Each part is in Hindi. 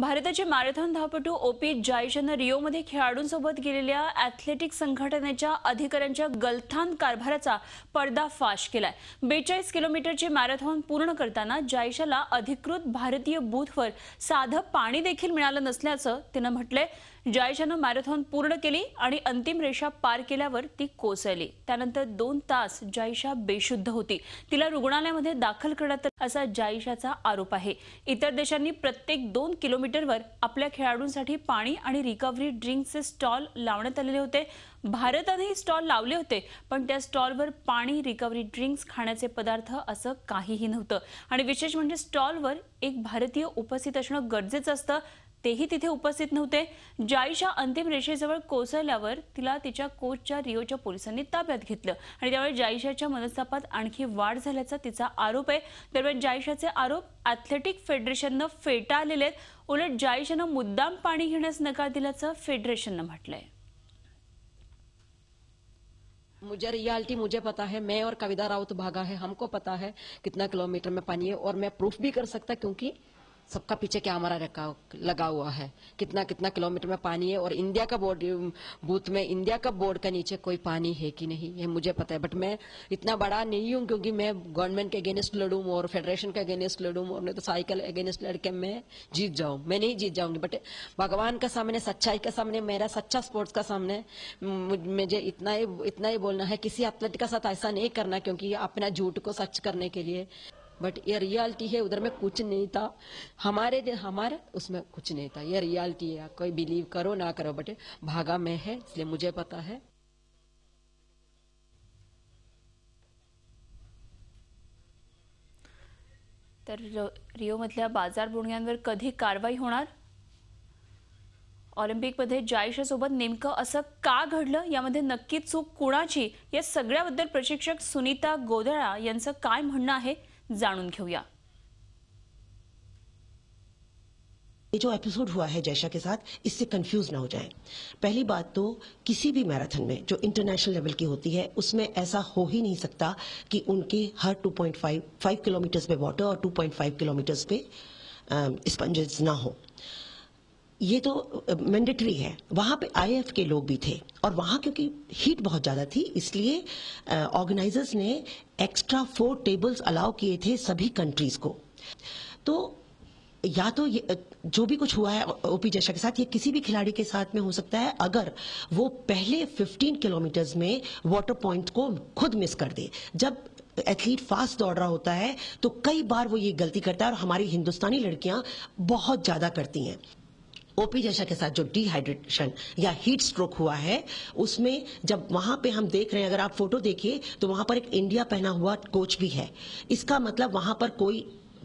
भारताचे मॅरेथॉन धावपटू ओपी जायशनं रिओमध्ये खेळाडूंसोबत गेलेल्या ॲथलेटिक संघटनेच्या अधिकाऱ्यांच्या गलथान कारभाराचा पडदाफाश केलाय बेचाळीस किलोमीटरचे मॅरेथॉन पूर्ण करताना जायशाला अधिकृत भारतीय बूथवर साधं पाणी देखील मिळालं नसल्याचं तिनं म्हटलंय जायशानं मॅरेथॉन पूर्ण केली आणि अंतिम रेषा पार केल्यावर ती कोसळली त्यानंतर दोन तास जायशा बेशुद्ध होती तिला रुग्णालयामध्ये दाखल करण्यात असा जायशाचा आरोप आहे इतर देशांनी प्रत्येक दोन किलोमीटरवर आपल्या खेळाडूंसाठी पाणी आणि रिकव्हरी ड्रिंकचे स्टॉल लावण्यात आलेले होते भारतानेही स्टॉल लावले होते पण त्या स्टॉलवर पाणी रिकव्हरी ड्रिंक्स खाण्याचे पदार्थ असं काहीही नव्हतं आणि विशेष म्हणजे स्टॉलवर एक भारतीय उपस्थित असणं गरजेचं असतं तेही तिथे उपस्थित नव्हते जाईच्या अंतिम रेषेजवळ कोसळल्यावर तिला तिच्या कोचच्या रिओच्या पोलिसांनी ताब्यात घेतलं आणि त्यावेळी जाईशाच्या मनस्तापात आणखी वाढ झाल्याचा तिचा आरोप आहे दरम्यान जाईशाचे आरोप ॲथलेटिक फेडरेशननं फेटाळलेले आहेत उलट जाईशानं मुद्दाम पाणी घेण्यास नकार दिल्याचं फेडरेशननं म्हटलंय मुझे रियालिटी मुझे पता है मैं और कविता राउत भागा है हमको पता है कितना किलोमीटर में पानी है और मैं प्रूफ भी कर सकता क्योंकि सबका पीछे क्या हमारा रखा लगा हुआ है कितना कितना किलोमीटर में पानी है और इंडिया का बोर्ड बूथ में इंडिया का बोर्ड का नीचे कोई पानी है कि नहीं ये मुझे पता है बट मैं इतना बड़ा नहीं हूँ क्योंकि मैं गवर्नमेंट के अगेंस्ट लड़ूँ और फेडरेशन के अगेंस्ट लड़ूँ और नहीं तो साइकिल अगेंस्ट लड़के मैं जीत जाऊँ मैं नहीं जीत जाऊँगी बट भगवान का सामने सच्चाई के सामने मेरा सच्चा स्पोर्ट्स का सामने मुझे इतना ही इतना ही बोलना है किसी एथलेट का साथ ऐसा नहीं करना क्योंकि अपना झूठ को सच करने के लिए बट ये रियलिटी है उधर में कुछ नहीं था हमारे हमारे उसमें कुछ नहीं था ये रियलिटी है कोई बिलीव करो ना करो बट भागा में है इसलिए मुझे पता है तर रिओमधल्या मतलब बाजार बुडग्यांवर कधी कारवाई होणार ऑलिम्पिकमध्ये जायशासोबत नेमकं असं का घडलं यामध्ये नक्की चूक कुणाची या सगळ्याबद्दल प्रशिक्षक सुनीता गोधळा यांचं काय म्हणणं आहे ये जो एपिसोड हुआ है जैशा के साथ इससे कंफ्यूज ना हो जाएं। पहली बात तो किसी भी मैराथन में जो इंटरनेशनल लेवल की होती है उसमें ऐसा हो ही नहीं सकता कि उनके हर 2.5 5 किलोमीटर्स पे वाटर और 2.5 किलोमीटर्स पे स्पंजेस ना हो ये तो मैंडेटरी है वहां पे आईएफ के लोग भी थे और वहां क्योंकि हीट बहुत ज़्यादा थी इसलिए ऑर्गेनाइजर्स ने एक्स्ट्रा फोर टेबल्स अलाउ किए थे सभी कंट्रीज को तो या तो ये जो भी कुछ हुआ है ओपी जैशा के साथ ये किसी भी खिलाड़ी के साथ में हो सकता है अगर वो पहले 15 किलोमीटर्स में वाटर पॉइंट को खुद मिस कर दे जब एथलीट फास्ट दौड़ रहा होता है तो कई बार वो ये गलती करता है और हमारी हिंदुस्तानी लड़कियां बहुत ज़्यादा करती हैं ओपी जैसा के साथ जो डिहाइड्रेशन या हीट स्ट्रोक हुआ है उसमें जब वहां पे हम देख रहे हैं अगर आप फोटो देखिए तो वहां पर एक इंडिया पहना हुआ कोच भी है इसका मतलब वहां पर कोई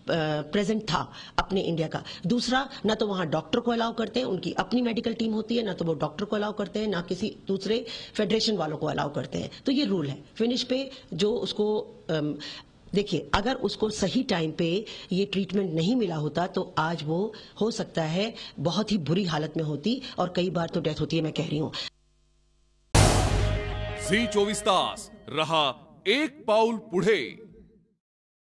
प्रेजेंट था अपने इंडिया का दूसरा ना तो वहां डॉक्टर को अलाउ करते हैं उनकी अपनी मेडिकल टीम होती है ना तो वो डॉक्टर को अलाउ करते हैं ना किसी दूसरे फेडरेशन वालों को अलाउ करते हैं तो ये रूल है फिनिश पे जो उसको देखिए अगर उसको सही टाइम पे ये ट्रीटमेंट नहीं मिला होता तो आज वो हो सकता है बहुत ही बुरी हालत में होती और कई बार तो डेथ होती है मैं कह रही हूँ चौबीस तास रहा एक पाउल पुढे